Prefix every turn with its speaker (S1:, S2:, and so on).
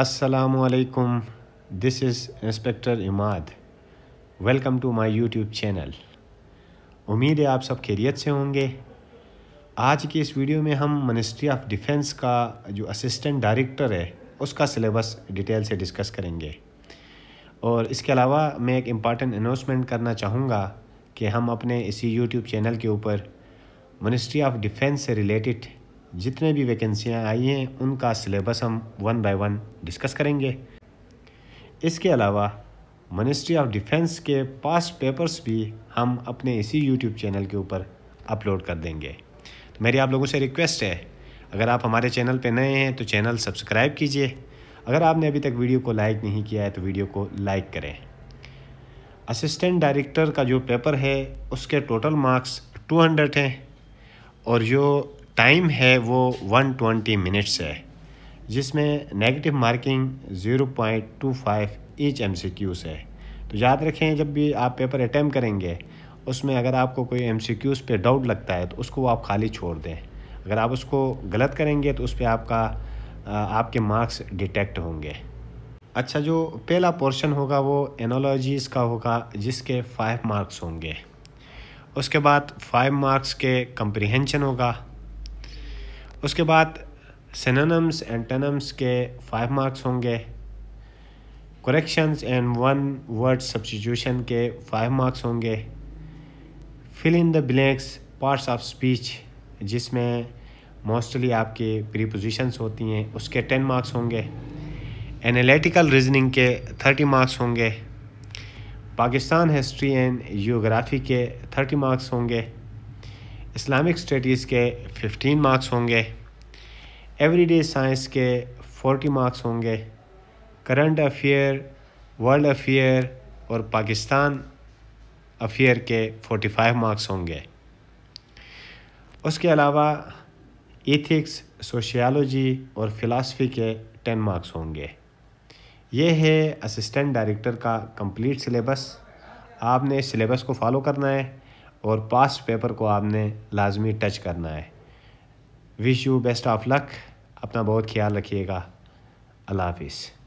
S1: Assalamualaikum. This is inspector Imad welcome to my YouTube channel उम्मीद है आप सब खैरियत से होंगे आज की इस वीडियो में हम मिनिस्ट्री ऑफ डिफेंस का जो असिस्टेंट डायरेक्टर है उसका सिलेबस डिटेल से डिस्कस करेंगे और इसके अलावा मैं एक इम्पॉर्टेंट अनाउंसमेंट करना चाहूँगा कि हम अपने इसी यूट्यूब चैनल के ऊपर मिनिस्ट्री ऑफ डिफेंस से रिलेटेड जितने भी वैकेंसियाँ आई हैं उनका सिलेबस हम वन बाय वन डिस्कस करेंगे इसके अलावा मिनिस्ट्री ऑफ डिफेंस के पास्ट पेपर्स भी हम अपने इसी यूट्यूब चैनल के ऊपर अपलोड कर देंगे तो मेरी आप लोगों से रिक्वेस्ट है अगर आप हमारे चैनल पर नए हैं तो चैनल सब्सक्राइब कीजिए अगर आपने अभी तक वीडियो को लाइक नहीं किया है तो वीडियो को लाइक करें असिस्टेंट डायरेक्टर का जो पेपर है उसके टोटल मार्क्स 200 हैं और जो टाइम है वो 120 मिनट्स है जिसमें negative marking 0.25 point two five each M C Qs है तो याद रखें जब भी आप पेपर अटैम्प करेंगे उसमें अगर आपको कोई एम सी क्यूज़ पर डाउट लगता है तो उसको आप खाली छोड़ दें अगर आप उसको गलत करेंगे तो उस पर आपका आपके मार्क्स डिटेक्ट होंगे अच्छा जो पहला पोर्शन होगा वो एनोलॉजीज़ का होगा जिसके फाइव मार्क्स होंगे उसके बाद फाइव मार्क्स के कंप्रिहेंशन होगा उसके बाद सिनोनम्स एंटनम्स के फाइव मार्क्स होंगे corrections and one word substitution के फाइव मार्क्स होंगे fill in the blanks parts of speech जिसमें मोस्टली आपके प्रीपोजिशंस होती हैं उसके टेन मार्क्स होंगे एनालिटिकल रीजनिंग के थर्टी मार्क्स होंगे पाकिस्तान हिस्ट्री एंड जियोग्राफी के थर्टी मार्क्स होंगे इस्लामिक स्टडीज़ के 15 मार्क्स होंगे एवरीडे साइंस के 40 मार्क्स होंगे करंट अफेयर वर्ल्ड अफेयर और पाकिस्तान अफेयर के 45 मार्क्स होंगे उसके अलावा एथिक्स सोशियालॉजी और फिलासफ़ी के 10 मार्क्स होंगे ये है असिस्टेंट डायरेक्टर का कंप्लीट सिलेबस आपने सिलेबस को फॉलो करना है और पास पेपर को आपने लाजमी टच करना है wish you best of luck अपना बहुत ख्याल रखिएगा अल्लाह हाफिज़